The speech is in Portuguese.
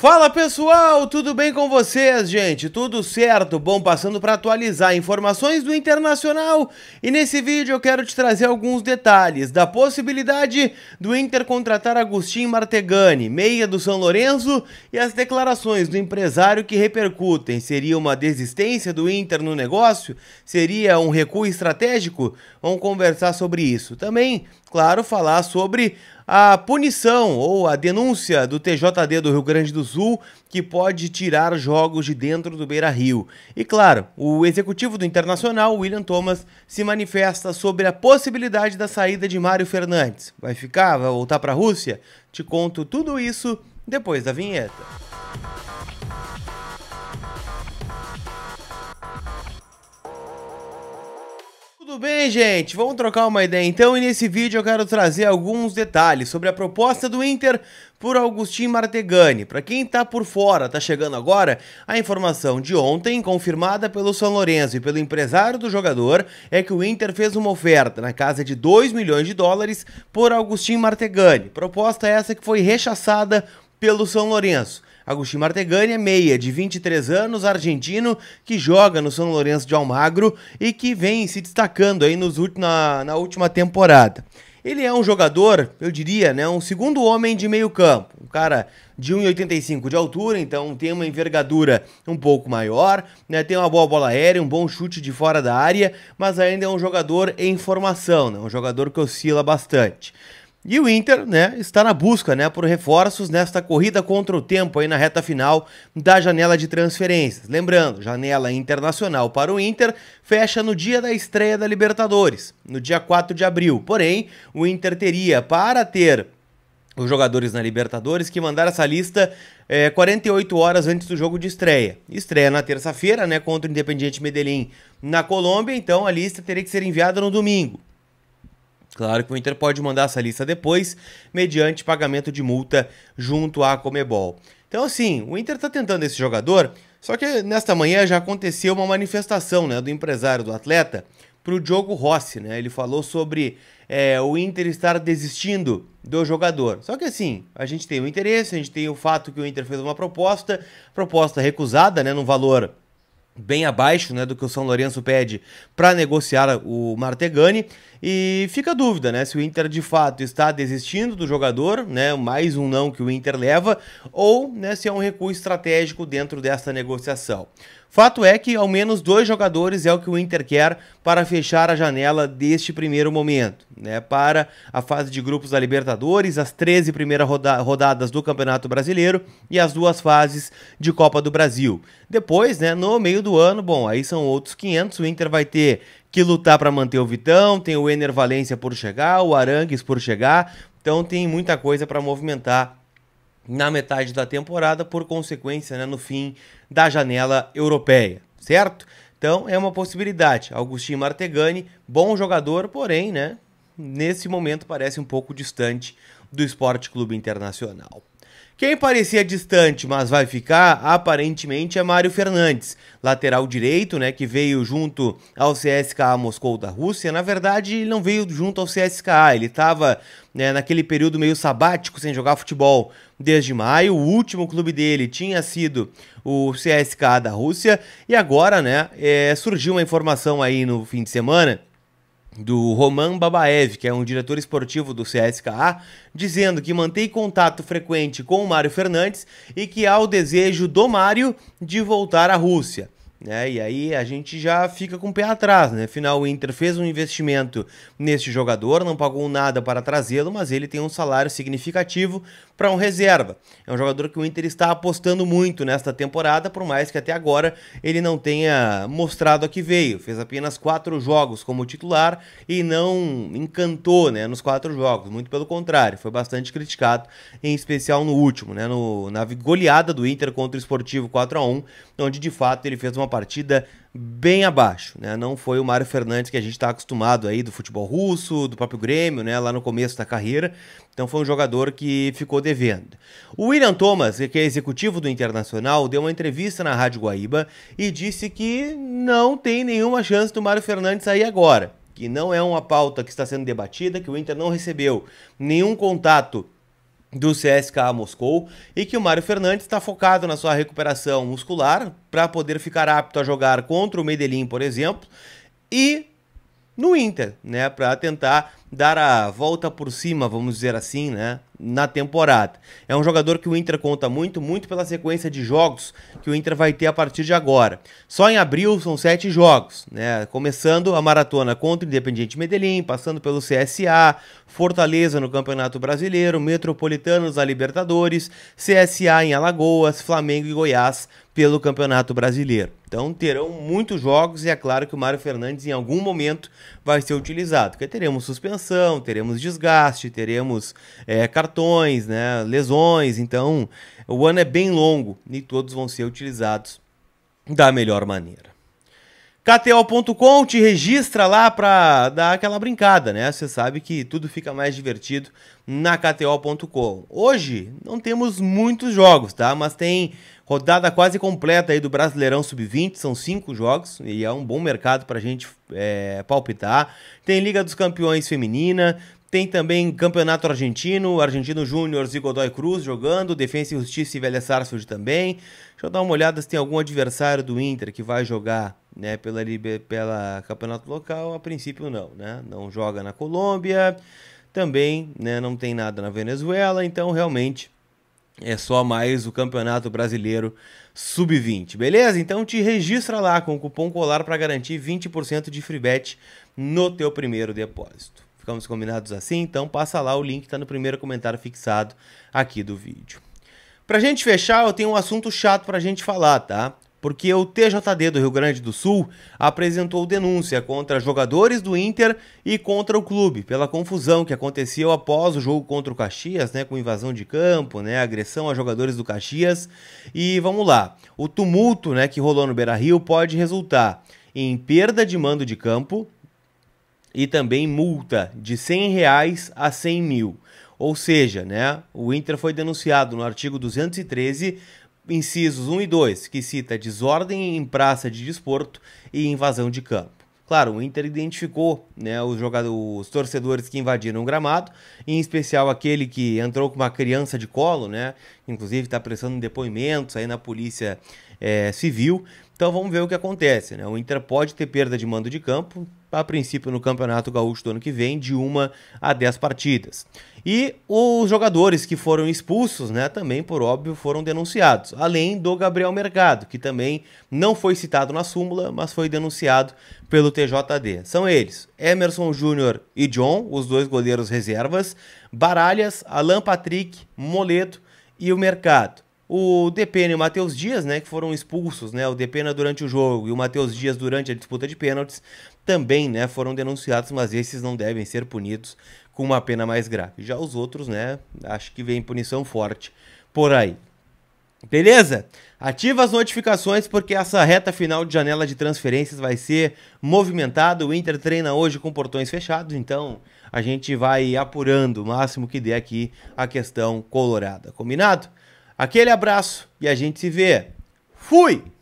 Fala pessoal, tudo bem com vocês, gente? Tudo certo? Bom, passando para atualizar informações do Internacional e nesse vídeo eu quero te trazer alguns detalhes da possibilidade do Inter contratar Agostinho Martegani, meia do São Lourenço, e as declarações do empresário que repercutem. Seria uma desistência do Inter no negócio? Seria um recuo estratégico? Vamos conversar sobre isso. Também, claro, falar sobre a punição ou a denúncia do TJD do Rio Grande do Sul que pode tirar jogos de dentro do Beira Rio. E claro, o executivo do Internacional, William Thomas, se manifesta sobre a possibilidade da saída de Mário Fernandes. Vai ficar? Vai voltar para a Rússia? Te conto tudo isso depois da vinheta. Tudo bem, gente? Vamos trocar uma ideia então e nesse vídeo eu quero trazer alguns detalhes sobre a proposta do Inter por Augustin Martegani. Para quem está por fora, está chegando agora, a informação de ontem, confirmada pelo São Lourenço e pelo empresário do jogador, é que o Inter fez uma oferta na casa de 2 milhões de dólares por Augustin Martegani. Proposta essa que foi rechaçada pelo São Lourenço. Agostinho Martegani é meia, de 23 anos, argentino, que joga no São Lourenço de Almagro e que vem se destacando aí nos, na, na última temporada. Ele é um jogador, eu diria, né, um segundo homem de meio campo. Um cara de 1,85 de altura, então tem uma envergadura um pouco maior, né, tem uma boa bola aérea, um bom chute de fora da área, mas ainda é um jogador em formação, né, um jogador que oscila bastante. E o Inter né, está na busca né, por reforços nesta corrida contra o tempo aí na reta final da janela de transferências. Lembrando, janela internacional para o Inter fecha no dia da estreia da Libertadores, no dia 4 de abril. Porém, o Inter teria, para ter os jogadores na Libertadores, que mandaram essa lista é, eh, 48 horas antes do jogo de estreia. Estreia na terça-feira, né, contra o Independiente Medellín na Colômbia, então a lista teria que ser enviada no domingo. Claro que o Inter pode mandar essa lista depois, mediante pagamento de multa junto à Comebol. Então, assim, o Inter está tentando esse jogador, só que nesta manhã já aconteceu uma manifestação né, do empresário do atleta para o Diogo Rossi. Né? Ele falou sobre é, o Inter estar desistindo do jogador. Só que assim, a gente tem o interesse, a gente tem o fato que o Inter fez uma proposta, proposta recusada né, num valor bem abaixo né, do que o São Lourenço pede para negociar o Martegani. E fica a dúvida, né? Se o Inter de fato está desistindo do jogador, né? Mais um não que o Inter leva, ou né, se é um recuo estratégico dentro dessa negociação. Fato é que ao menos dois jogadores é o que o Inter quer para fechar a janela deste primeiro momento, né? Para a fase de grupos da Libertadores, as 13 primeiras roda rodadas do Campeonato Brasileiro e as duas fases de Copa do Brasil. Depois, né, no meio do ano, bom, aí são outros 500, o Inter vai ter que lutar para manter o Vitão, tem o Ener Valência por chegar, o Arangues por chegar, então tem muita coisa para movimentar na metade da temporada, por consequência, né, no fim da janela europeia, certo? Então é uma possibilidade. Agostinho Martegani, bom jogador, porém, né, nesse momento parece um pouco distante do Esporte Clube Internacional. Quem parecia distante, mas vai ficar, aparentemente é Mário Fernandes, lateral direito, né, que veio junto ao CSKA Moscou da Rússia. Na verdade, ele não veio junto ao CSKA, ele estava né, naquele período meio sabático sem jogar futebol desde maio. O último clube dele tinha sido o CSKA da Rússia e agora, né, é, surgiu uma informação aí no fim de semana do Roman Babaev, que é um diretor esportivo do CSKA, dizendo que mantém contato frequente com o Mário Fernandes e que há o desejo do Mário de voltar à Rússia. Né? E aí a gente já fica com o pé atrás, né? Afinal, o Inter fez um investimento neste jogador, não pagou nada para trazê-lo, mas ele tem um salário significativo para um reserva. É um jogador que o Inter está apostando muito nesta temporada, por mais que até agora ele não tenha mostrado a que veio. Fez apenas quatro jogos como titular e não encantou né, nos quatro jogos. Muito pelo contrário, foi bastante criticado, em especial no último, né? No, na goleada do Inter contra o Esportivo 4 a 1 onde de fato ele fez uma uma partida bem abaixo, né? Não foi o Mário Fernandes que a gente está acostumado aí do futebol russo, do próprio Grêmio, né? Lá no começo da carreira. Então foi um jogador que ficou devendo. O William Thomas, que é executivo do Internacional, deu uma entrevista na Rádio Guaíba e disse que não tem nenhuma chance do Mário Fernandes sair agora. Que não é uma pauta que está sendo debatida, que o Inter não recebeu nenhum contato do CSKA Moscou e que o Mário Fernandes está focado na sua recuperação muscular para poder ficar apto a jogar contra o Medellín, por exemplo, e no Inter, né, para tentar dar a volta por cima, vamos dizer assim, né, na temporada. É um jogador que o Inter conta muito, muito pela sequência de jogos que o Inter vai ter a partir de agora. Só em abril são sete jogos, né, começando a maratona contra o Independiente Medellín, passando pelo CSA, Fortaleza no Campeonato Brasileiro, Metropolitanos na Libertadores, CSA em Alagoas, Flamengo e Goiás pelo Campeonato Brasileiro. Então terão muitos jogos e é claro que o Mário Fernandes em algum momento vai ser utilizado, porque teremos suspensão teremos desgaste, teremos é, cartões, né, lesões. Então, o ano é bem longo e todos vão ser utilizados da melhor maneira. KTO.com te registra lá para dar aquela brincada, né? Você sabe que tudo fica mais divertido na KTO.com. Hoje não temos muitos jogos, tá? Mas tem rodada quase completa aí do Brasileirão Sub-20, são cinco jogos e é um bom mercado para gente é, palpitar. Tem Liga dos Campeões Feminina, tem também Campeonato Argentino, Argentino Júnior e Godoy Cruz jogando, Defensa e Justiça e Velha Sarsfield também. Deixa eu dar uma olhada se tem algum adversário do Inter que vai jogar né, pela, pela campeonato local, a princípio não, né? Não joga na Colômbia, também, né, não tem nada na Venezuela, então realmente é só mais o Campeonato Brasileiro Sub-20, beleza? Então te registra lá com o cupom COLAR para garantir 20% de free bet no teu primeiro depósito. Ficamos combinados assim? Então passa lá, o link está no primeiro comentário fixado aqui do vídeo. Pra gente fechar, eu tenho um assunto chato pra gente falar, tá? porque o TJD do Rio Grande do Sul apresentou denúncia contra jogadores do Inter e contra o clube pela confusão que aconteceu após o jogo contra o Caxias, né, com invasão de campo, né, agressão a jogadores do Caxias. E vamos lá, o tumulto, né, que rolou no Beira-Rio pode resultar em perda de mando de campo e também multa de 100 reais a 100 mil. Ou seja, né, o Inter foi denunciado no artigo 213 incisos 1 e 2, que cita desordem em praça de desporto e invasão de campo. Claro, o Inter identificou né, os, jogadores, os torcedores que invadiram o gramado, em especial aquele que entrou com uma criança de colo, né? Inclusive está prestando depoimentos aí na polícia é, civil. Então vamos ver o que acontece. Né? O Inter pode ter perda de mando de campo, a princípio no Campeonato Gaúcho do ano que vem, de uma a 10 partidas. E os jogadores que foram expulsos, né, também por óbvio foram denunciados, além do Gabriel Mercado, que também não foi citado na súmula, mas foi denunciado pelo TJD. São eles: Emerson Júnior e John, os dois goleiros reservas, Baralhas, Alan Patrick, Moleto e o Mercado o Depena e o Matheus Dias, né, que foram expulsos, né, o Depena durante o jogo e o Matheus Dias durante a disputa de pênaltis, também, né, foram denunciados, mas esses não devem ser punidos com uma pena mais grave. Já os outros, né, acho que vem punição forte por aí. Beleza? Ativa as notificações porque essa reta final de janela de transferências vai ser movimentada. O Inter treina hoje com portões fechados, então a gente vai apurando o máximo que der aqui a questão colorada. Combinado? Aquele abraço e a gente se vê. Fui!